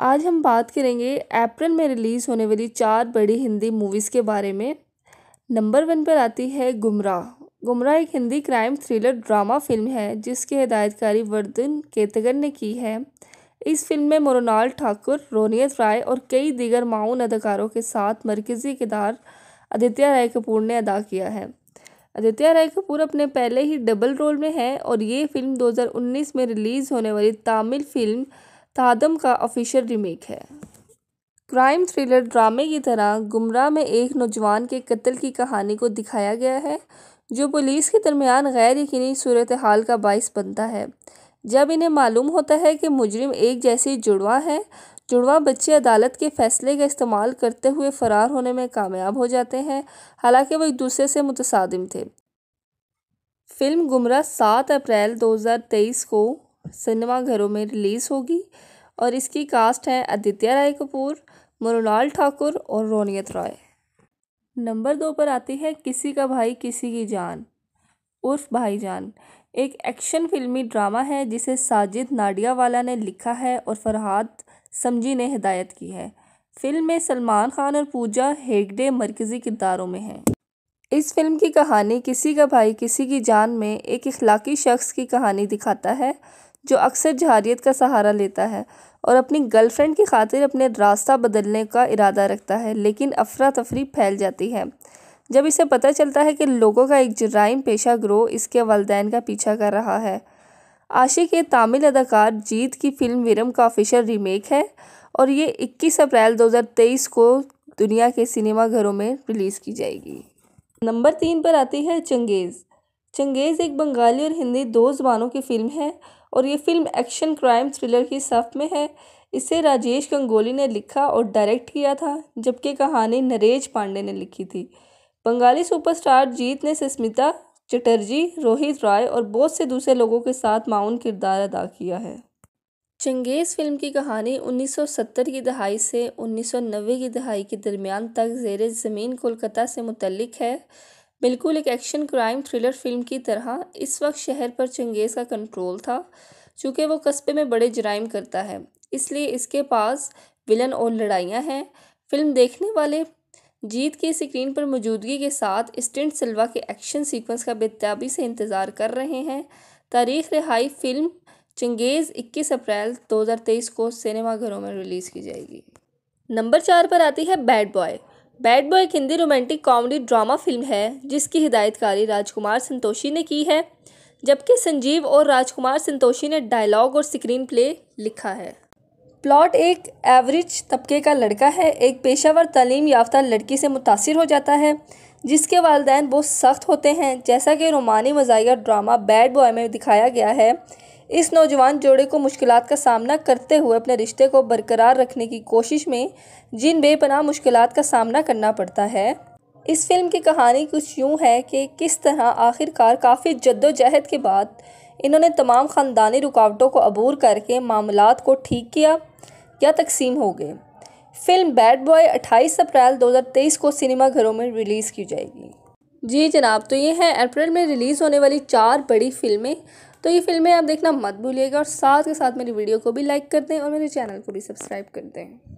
आज हम बात करेंगे अप्रैल में रिलीज़ होने वाली चार बड़ी हिंदी मूवीज़ के बारे में नंबर वन पर आती है गुमराह गुमराह एक Hindi crime thriller drama film है जिसकी हिदायतकारी वर्धन केतगर ने की है इस फिल्म में मोरनाल ठाकुर रोनियत राय और कई दीगर माउन अदाकारों के साथ मरकज़ी किरदार आदित्य राय कपूर ने अदा किया है आदित्य राय कपूर अपने पहले ही डबल रोल में हैं और ये फिल्म 2019 में रिलीज़ होने वाली तमिल फिल्म तादम का ऑफिशियल रीमेक है क्राइम थ्रिलर ड्रामे की तरह गुमराह में एक नौजवान के कत्ल की कहानी को दिखाया गया है जो पुलिस के दरमियान गैर यकीनी सूरत हाल का बायस बनता है जब इन्हें मालूम होता है कि मुजरिम एक जैसी जुड़वा है जुड़वा बच्चे अदालत के फैसले का इस्तेमाल करते हुए फ़रार होने में कामयाब हो जाते हैं हालांकि वो एक दूसरे से मुतसादिम थे फिल्म गुमराह सात अप्रैल 2023 को सिनेमाघरों में रिलीज़ होगी और इसकी कास्ट है आदित्य राय कपूर मरुलाल ठाकुर और रोनियत रॉय नंबर दो पर आती है किसी का भाई किसी की जान उर्फ भाईजान एक एक्शन फिल्मी ड्रामा है जिसे साजिद नाडियावाला ने लिखा है और फरहाद समझी ने हिदायत की है फिल्म में सलमान खान और पूजा हेगडे मरकज़ी किरदारों में हैं इस फिल्म की कहानी किसी का भाई किसी की जान में एक इखलाकी शख्स की कहानी दिखाता है जो अक्सर जहारियत का सहारा लेता है और अपनी गर्लफ्रेंड की खातिर अपने रास्ता बदलने का इरादा रखता है लेकिन अफरा तफरी फैल जाती है जब इसे पता चलता है कि लोगों का एक जराइम पेशा ग्रोह इसके वालदेन का पीछा कर रहा है आशिक ये तामिल अदाकार जीत की फिल्म विरम का ऑफिशियल रीमेक है और ये 21 अप्रैल 2023 को दुनिया के सिनेमाघरों में रिलीज़ की जाएगी नंबर तीन पर आती है चंगेज़ चंगेज़ एक बंगाली और हिंदी दो ज़बानों की फ़िल्म है और ये फिल्म एक्शन क्राइम थ्रिलर की सफ में है इसे राजेश गंगोली ने लिखा और डायरेक्ट किया था जबकि कहानी नरेश पांडे ने लिखी थी बंगाली सुपरस्टार जीत ने सुस्मिता चटर्जी रोहित राय और बहुत से दूसरे लोगों के साथ माउन किरदार अदा किया है चंगेज़ फिल्म की कहानी 1970 की दहाई से 1990 की दहाई के दरमियान तक जेर ज़मीन कोलकाता से मुतलक है बिल्कुल एक एक्शन क्राइम थ्रिलर फिल्म की तरह इस वक्त शहर पर चंगेज़ का कंट्रोल था चूँकि वो कस्बे में बड़े जराइम करता है इसलिए इसके पास विलन और लड़ाइयाँ हैं फिल्म देखने वाले जीत की स्क्रीन पर मौजूदगी के साथ स्टेंट सिल्वा के एक्शन सीक्वेंस का बेताबी से इंतज़ार कर रहे हैं तारीख रिहाई फिल्म चंगेज़ इक्कीस अप्रैल तेईस को सिनेमाघरों में रिलीज़ की जाएगी नंबर चार पर आती है बैड बॉय बैड बॉय एक Hindi romantic comedy drama film है जिसकी हिदायतकारी राजकुमार संतोषी ने की है जबकि संजीव और राजकुमार संतोषी ने डायलॉग और स्क्रीन प्ले लिखा है प्लॉट एक एवरेज तबके का लड़का है एक पेशावर तलीम याफ्ता लड़की से मुतासर हो जाता है जिसके वालदे बहुत सख्त होते हैं जैसा कि रोमानी मजाया ड्रामा बैड बॉय में दिखाया गया है इस नौजवान जोड़े को मुश्किल का सामना करते हुए अपने रिश्ते को बरकरार रखने की कोशिश में जिन बेपनाह मुश्किल का सामना करना पड़ता है इस फिल्म की कहानी कुछ यूँ है कि किस तरह आखिरकार काफ़ी जद्दोजहद के बाद इन्होंने तमाम ख़ानदानी रुकावटों को अबूर करके मामला को ठीक किया या तकसीम हो गए फिल्म बैड बॉय 28 अप्रैल 2023 को सिनेमाघरों में रिलीज़ की जाएगी जी जनाब तो ये है अप्रैल में रिलीज़ होने वाली चार बड़ी फिल्में तो ये फिल्में आप देखना मत भूलिएगा और साथ के साथ मेरी वीडियो को भी लाइक कर दें और मेरे चैनल को भी सब्सक्राइब कर दें